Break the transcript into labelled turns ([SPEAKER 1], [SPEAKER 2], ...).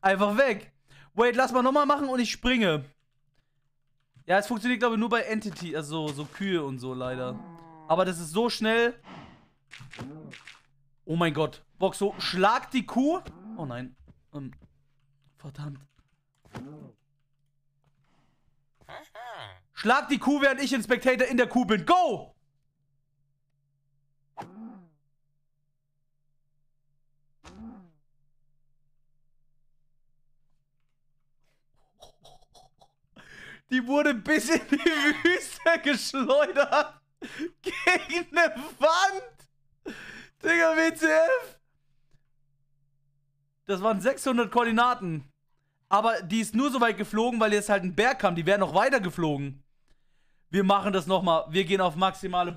[SPEAKER 1] Einfach weg. Wait, lass mal nochmal machen und ich springe. Ja, es funktioniert, glaube ich, nur bei Entity, also so, Kühe und so leider. Aber das ist so schnell. Oh mein Gott. Boxo, schlag die Kuh. Oh nein. Ähm, verdammt. Schlag die Kuh, während ich in Spectator in der Kuh bin. Go!
[SPEAKER 2] Die wurde bis in die Wüste geschleudert. Gegen eine Wand.
[SPEAKER 1] Digga, WCF. Das waren 600 Koordinaten. Aber die ist nur so weit geflogen, weil jetzt halt ein Berg kam. Die wäre noch weiter geflogen. Wir machen das nochmal. Wir gehen auf maximale...